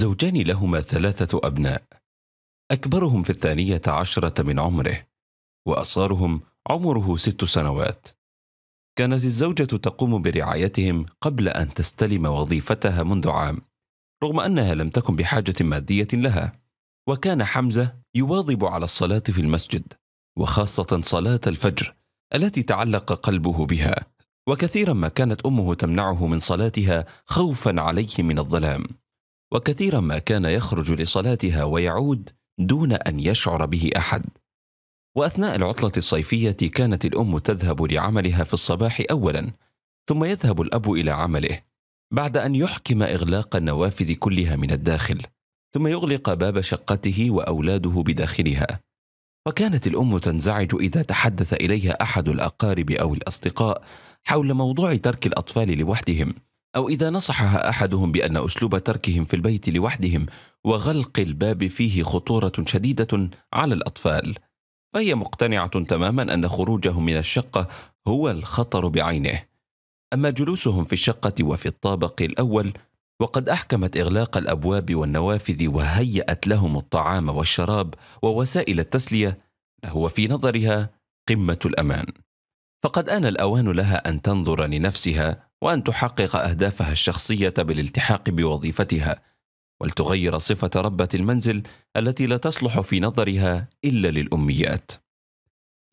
زوجان لهما ثلاثة أبناء أكبرهم في الثانية عشرة من عمره وأصغرهم عمره ست سنوات كانت الزوجة تقوم برعايتهم قبل أن تستلم وظيفتها منذ عام رغم أنها لم تكن بحاجة مادية لها وكان حمزة يواظب على الصلاة في المسجد وخاصة صلاة الفجر التي تعلق قلبه بها وكثيرا ما كانت امه تمنعه من صلاتها خوفا عليه من الظلام وكثيرا ما كان يخرج لصلاتها ويعود دون ان يشعر به احد واثناء العطله الصيفيه كانت الام تذهب لعملها في الصباح اولا ثم يذهب الاب الى عمله بعد ان يحكم اغلاق النوافذ كلها من الداخل ثم يغلق باب شقته واولاده بداخلها وكانت الام تنزعج اذا تحدث اليها احد الاقارب او الاصدقاء حول موضوع ترك الاطفال لوحدهم أو إذا نصحها أحدهم بأن أسلوب تركهم في البيت لوحدهم وغلق الباب فيه خطورة شديدة على الأطفال، فهي مقتنعة تماما أن خروجهم من الشقة هو الخطر بعينه. أما جلوسهم في الشقة وفي الطابق الأول وقد أحكمت إغلاق الأبواب والنوافذ وهيأت لهم الطعام والشراب ووسائل التسلية لهو في نظرها قمة الأمان. فقد آن الأوان لها أن تنظر لنفسها وان تحقق اهدافها الشخصيه بالالتحاق بوظيفتها ولتغير صفه ربه المنزل التي لا تصلح في نظرها الا للاميات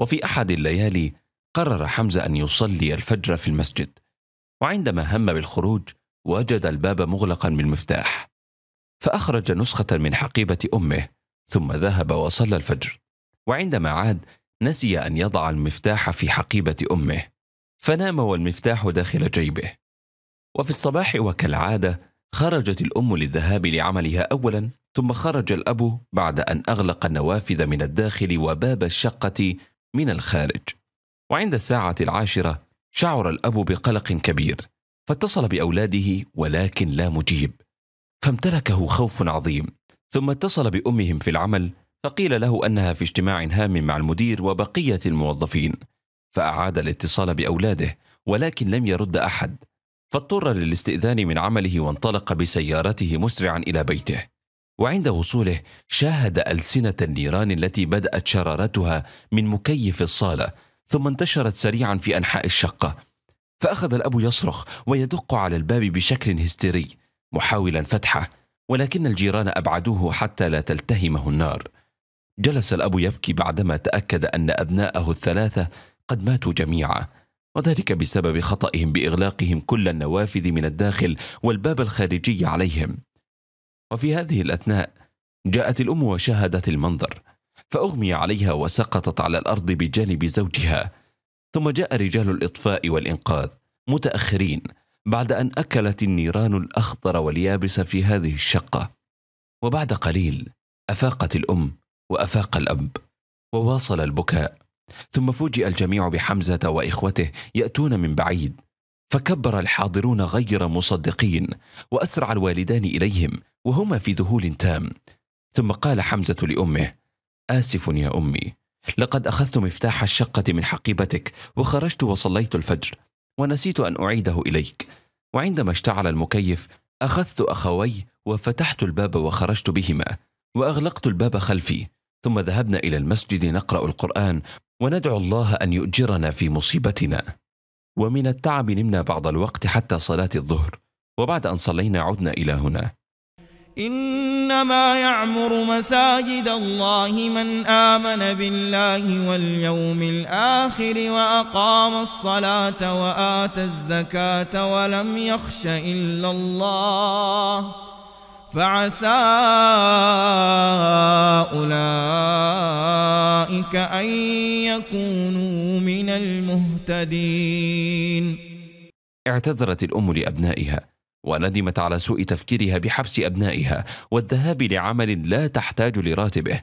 وفي احد الليالي قرر حمزه ان يصلي الفجر في المسجد وعندما هم بالخروج وجد الباب مغلقا بالمفتاح فاخرج نسخه من حقيبه امه ثم ذهب وصلى الفجر وعندما عاد نسي ان يضع المفتاح في حقيبه امه فنام والمفتاح داخل جيبه وفي الصباح وكالعادة خرجت الأم للذهاب لعملها أولا ثم خرج الأب بعد أن أغلق النوافذ من الداخل وباب الشقة من الخارج وعند الساعة العاشرة شعر الأب بقلق كبير فاتصل بأولاده ولكن لا مجيب فامتلكه خوف عظيم ثم اتصل بأمهم في العمل فقيل له أنها في اجتماع هام مع المدير وبقية الموظفين فأعاد الاتصال بأولاده ولكن لم يرد أحد فاضطر للاستئذان من عمله وانطلق بسيارته مسرعا إلى بيته وعند وصوله شاهد ألسنة النيران التي بدأت شرارتها من مكيف الصالة ثم انتشرت سريعا في أنحاء الشقة فأخذ الأب يصرخ ويدق على الباب بشكل هستيري محاولا فتحه ولكن الجيران أبعدوه حتى لا تلتهمه النار جلس الأب يبكي بعدما تأكد أن أبناءه الثلاثة قد ماتوا جميعا وذلك بسبب خطأهم بإغلاقهم كل النوافذ من الداخل والباب الخارجي عليهم وفي هذه الأثناء جاءت الأم وشاهدت المنظر فأغمي عليها وسقطت على الأرض بجانب زوجها ثم جاء رجال الإطفاء والإنقاذ متأخرين بعد أن أكلت النيران الأخضر واليابس في هذه الشقة وبعد قليل أفاقت الأم وأفاق الأب وواصل البكاء ثم فوجئ الجميع بحمزه واخوته ياتون من بعيد فكبر الحاضرون غير مصدقين واسرع الوالدان اليهم وهما في ذهول تام ثم قال حمزه لامه اسف يا امي لقد اخذت مفتاح الشقه من حقيبتك وخرجت وصليت الفجر ونسيت ان اعيده اليك وعندما اشتعل المكيف اخذت اخوي وفتحت الباب وخرجت بهما واغلقت الباب خلفي ثم ذهبنا الى المسجد نقرا القران وندعو الله ان يؤجرنا في مصيبتنا ومن التعب نمنا بعض الوقت حتى صلاه الظهر وبعد ان صلينا عدنا الى هنا إنما يعمر مساجد الله من آمن بالله واليوم الآخر وأقام الصلاة وآتى الزكاة ولم يخش إلا الله فعسى أولئك عنك أن يكونوا من المهتدين اعتذرت الأم لأبنائها وندمت على سوء تفكيرها بحبس أبنائها والذهاب لعمل لا تحتاج لراتبه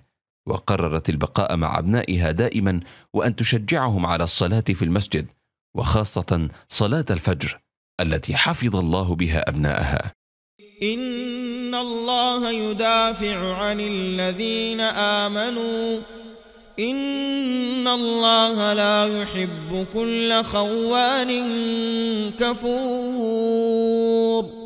وقررت البقاء مع أبنائها دائما وأن تشجعهم على الصلاة في المسجد وخاصة صلاة الفجر التي حفظ الله بها أبنائها إن الله يدافع عن الذين آمنوا إن الله لا يحب كل خوان كفور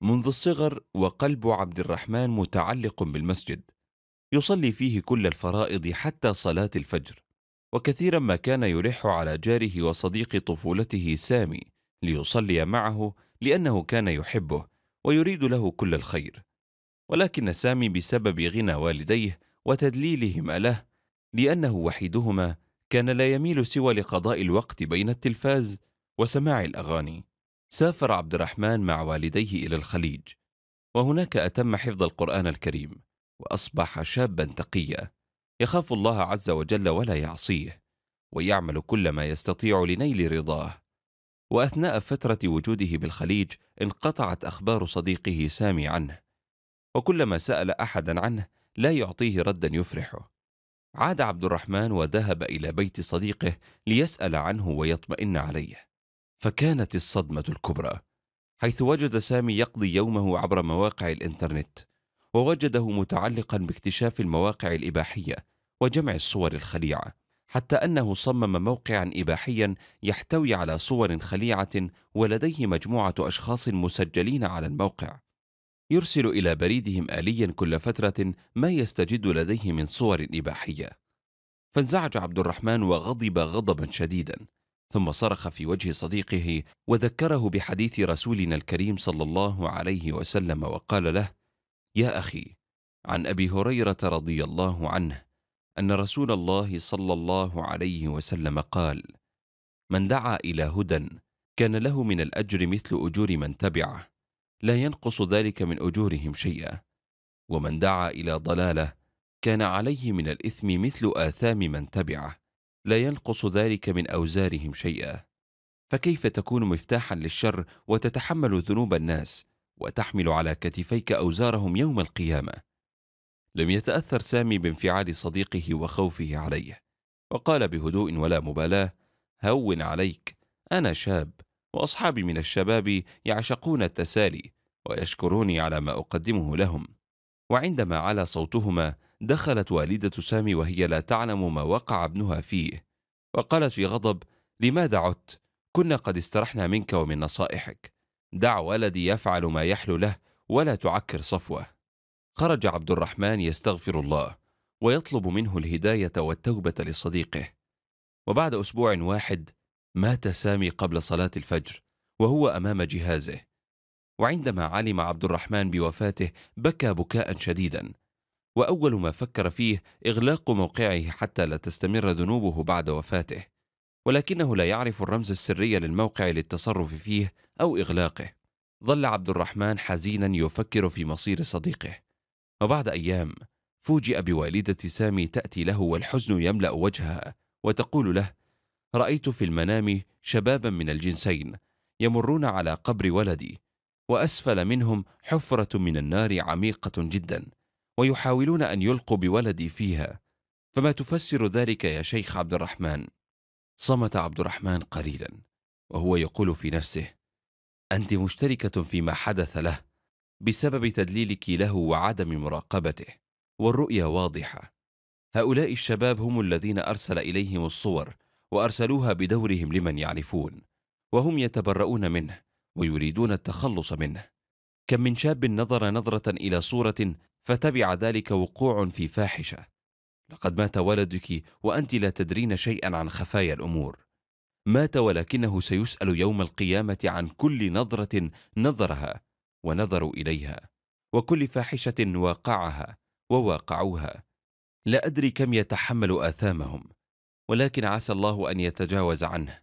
منذ الصغر وقلب عبد الرحمن متعلق بالمسجد يصلي فيه كل الفرائض حتى صلاة الفجر وكثيرا ما كان يلح على جاره وصديق طفولته سامي ليصلي معه لأنه كان يحبه ويريد له كل الخير ولكن سامي بسبب غنى والديه وتدليلهما له لأنه وحيدهما كان لا يميل سوى لقضاء الوقت بين التلفاز وسماع الأغاني سافر عبد الرحمن مع والديه إلى الخليج وهناك أتم حفظ القرآن الكريم وأصبح شابا تقيا يخاف الله عز وجل ولا يعصيه ويعمل كل ما يستطيع لنيل رضاه وأثناء فترة وجوده بالخليج انقطعت أخبار صديقه سامي عنه وكلما سأل أحدا عنه لا يعطيه ردا يفرحه عاد عبد الرحمن وذهب إلى بيت صديقه ليسأل عنه ويطمئن عليه فكانت الصدمة الكبرى حيث وجد سامي يقضي يومه عبر مواقع الإنترنت ووجده متعلقا باكتشاف المواقع الإباحية وجمع الصور الخليعة حتى أنه صمم موقعا إباحيا يحتوي على صور خليعة ولديه مجموعة أشخاص مسجلين على الموقع يرسل إلى بريدهم آليا كل فترة ما يستجد لديه من صور إباحية فانزعج عبد الرحمن وغضب غضبا شديدا ثم صرخ في وجه صديقه وذكره بحديث رسولنا الكريم صلى الله عليه وسلم وقال له يا أخي عن أبي هريرة رضي الله عنه أن رسول الله صلى الله عليه وسلم قال من دعا إلى هدى كان له من الأجر مثل أجور من تبعه لا ينقص ذلك من أجورهم شيئا ومن دعا إلى ضلالة كان عليه من الإثم مثل آثام من تبعه لا ينقص ذلك من أوزارهم شيئا فكيف تكون مفتاحا للشر وتتحمل ذنوب الناس وتحمل على كتفيك أوزارهم يوم القيامة لم يتأثر سامي بانفعال صديقه وخوفه عليه وقال بهدوء ولا مبالاة هون عليك أنا شاب وأصحابي من الشباب يعشقون التسالي ويشكروني على ما أقدمه لهم وعندما علا صوتهما دخلت والدة سامي وهي لا تعلم ما وقع ابنها فيه وقالت في غضب لماذا عدت؟ كنا قد استرحنا منك ومن نصائحك دع ولدي يفعل ما يحلو له ولا تعكر صفوه خرج عبد الرحمن يستغفر الله ويطلب منه الهداية والتوبة لصديقه وبعد أسبوع واحد مات سامي قبل صلاة الفجر وهو أمام جهازه وعندما علم عبد الرحمن بوفاته بكى بكاء شديدا وأول ما فكر فيه إغلاق موقعه حتى لا تستمر ذنوبه بعد وفاته ولكنه لا يعرف الرمز السري للموقع للتصرف فيه أو إغلاقه ظل عبد الرحمن حزينا يفكر في مصير صديقه وبعد أيام فوجئ بوالدة سامي تأتي له والحزن يملأ وجهها وتقول له رأيت في المنام شبابا من الجنسين يمرون على قبر ولدي وأسفل منهم حفرة من النار عميقة جدا ويحاولون أن يلقوا بولدي فيها فما تفسر ذلك يا شيخ عبد الرحمن صمت عبد الرحمن قليلا وهو يقول في نفسه أنت مشتركة فيما حدث له بسبب تدليلك له وعدم مراقبته والرؤية واضحة هؤلاء الشباب هم الذين أرسل إليهم الصور وأرسلوها بدورهم لمن يعرفون وهم يتبرؤون منه ويريدون التخلص منه كم من شاب نظر نظرة إلى صورة فتبع ذلك وقوع في فاحشة لقد مات ولدك وأنت لا تدرين شيئا عن خفايا الأمور مات ولكنه سيسأل يوم القيامة عن كل نظرة نظرها ونظروا إليها وكل فاحشة واقعها وواقعوها لا أدري كم يتحمل آثامهم ولكن عسى الله أن يتجاوز عنه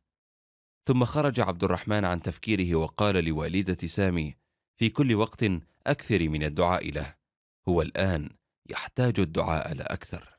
ثم خرج عبد الرحمن عن تفكيره وقال لوالدة سامي في كل وقت أكثر من الدعاء له هو الآن يحتاج الدعاء لأكثر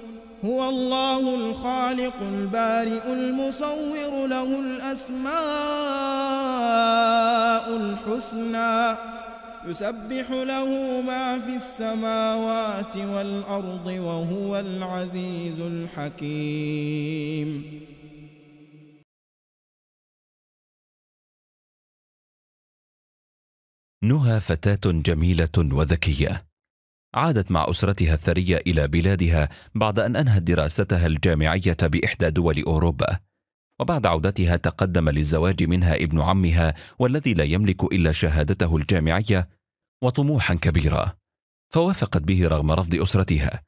هو الله الخالق البارئ المصور له الأسماء الحسنى يسبح له ما في السماوات والأرض وهو العزيز الحكيم نهى فتاة جميلة وذكية عادت مع أسرتها الثرية إلى بلادها بعد أن أنهت دراستها الجامعية بإحدى دول أوروبا وبعد عودتها تقدم للزواج منها ابن عمها والذي لا يملك إلا شهادته الجامعية وطموحا كبيرا فوافقت به رغم رفض أسرتها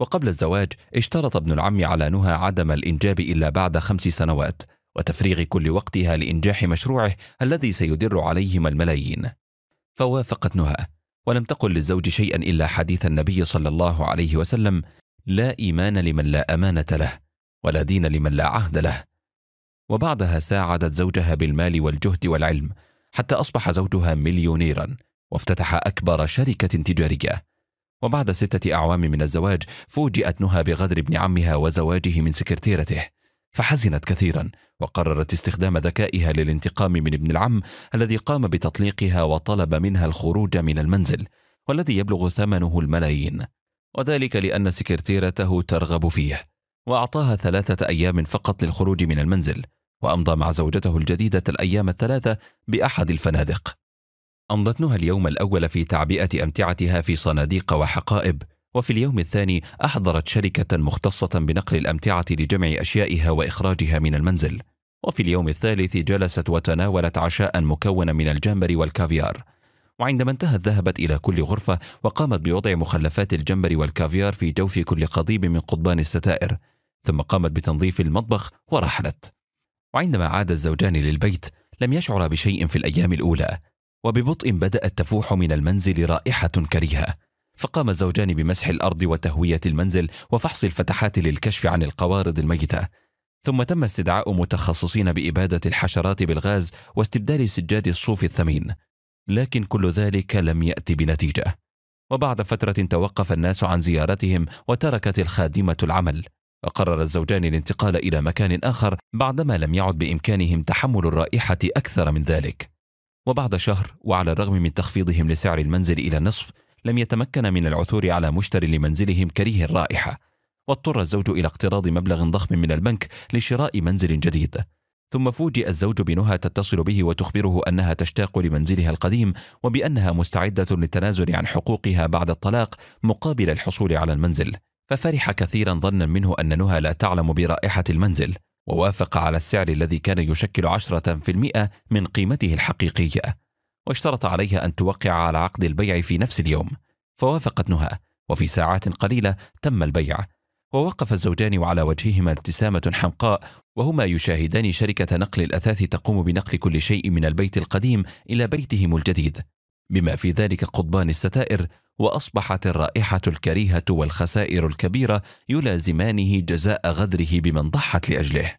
وقبل الزواج اشترط ابن العم على نهى عدم الإنجاب إلا بعد خمس سنوات وتفريغ كل وقتها لإنجاح مشروعه الذي سيدر عليهما الملايين فوافقت نهى ولم تقل للزوج شيئا إلا حديث النبي صلى الله عليه وسلم لا إيمان لمن لا أمانة له ولا دين لمن لا عهد له وبعدها ساعدت زوجها بالمال والجهد والعلم حتى أصبح زوجها مليونيرا وافتتح أكبر شركة تجارية وبعد ستة أعوام من الزواج فوجئت نهى بغدر ابن عمها وزواجه من سكرتيرته فحزنت كثيرا وقررت استخدام ذكائها للانتقام من ابن العم الذي قام بتطليقها وطلب منها الخروج من المنزل والذي يبلغ ثمنه الملايين وذلك لأن سكرتيرته ترغب فيه وأعطاها ثلاثة أيام فقط للخروج من المنزل وأمضى مع زوجته الجديدة الأيام الثلاثة بأحد الفنادق أمضت نهى اليوم الأول في تعبئة أمتعتها في صناديق وحقائب وفي اليوم الثاني أحضرت شركة مختصة بنقل الأمتعة لجمع أشيائها وإخراجها من المنزل وفي اليوم الثالث جلست وتناولت عشاء مكون من الجمبري والكافيار وعندما انتهت ذهبت إلى كل غرفة وقامت بوضع مخلفات الجمبري والكافيار في جوف كل قضيب من قضبان الستائر ثم قامت بتنظيف المطبخ ورحلت وعندما عاد الزوجان للبيت لم يشعر بشيء في الأيام الأولى وببطء بدأت تفوح من المنزل رائحة كريهة فقام الزوجان بمسح الارض وتهويه المنزل وفحص الفتحات للكشف عن القوارض الميته ثم تم استدعاء متخصصين باباده الحشرات بالغاز واستبدال سجاد الصوف الثمين لكن كل ذلك لم ياتي بنتيجه وبعد فتره توقف الناس عن زيارتهم وتركت الخادمه العمل وقرر الزوجان الانتقال الى مكان اخر بعدما لم يعد بامكانهم تحمل الرائحه اكثر من ذلك وبعد شهر وعلى الرغم من تخفيضهم لسعر المنزل الى نصف لم يتمكن من العثور على مشتري لمنزلهم كريه الرائحة واضطر الزوج إلى اقتراض مبلغ ضخم من البنك لشراء منزل جديد ثم فوجئ الزوج بنهى تتصل به وتخبره أنها تشتاق لمنزلها القديم وبأنها مستعدة للتنازل عن حقوقها بعد الطلاق مقابل الحصول على المنزل ففرح كثيرا ظنا منه أن نهى لا تعلم برائحة المنزل ووافق على السعر الذي كان يشكل 10% من قيمته الحقيقية واشترط عليها أن توقع على عقد البيع في نفس اليوم فوافقت نهى وفي ساعات قليلة تم البيع ووقف الزوجان وعلى وجههما ابتسامة حمقاء وهما يشاهدان شركة نقل الأثاث تقوم بنقل كل شيء من البيت القديم إلى بيتهم الجديد بما في ذلك قضبان الستائر وأصبحت الرائحة الكريهة والخسائر الكبيرة يلازمانه جزاء غدره بمن ضحت لأجله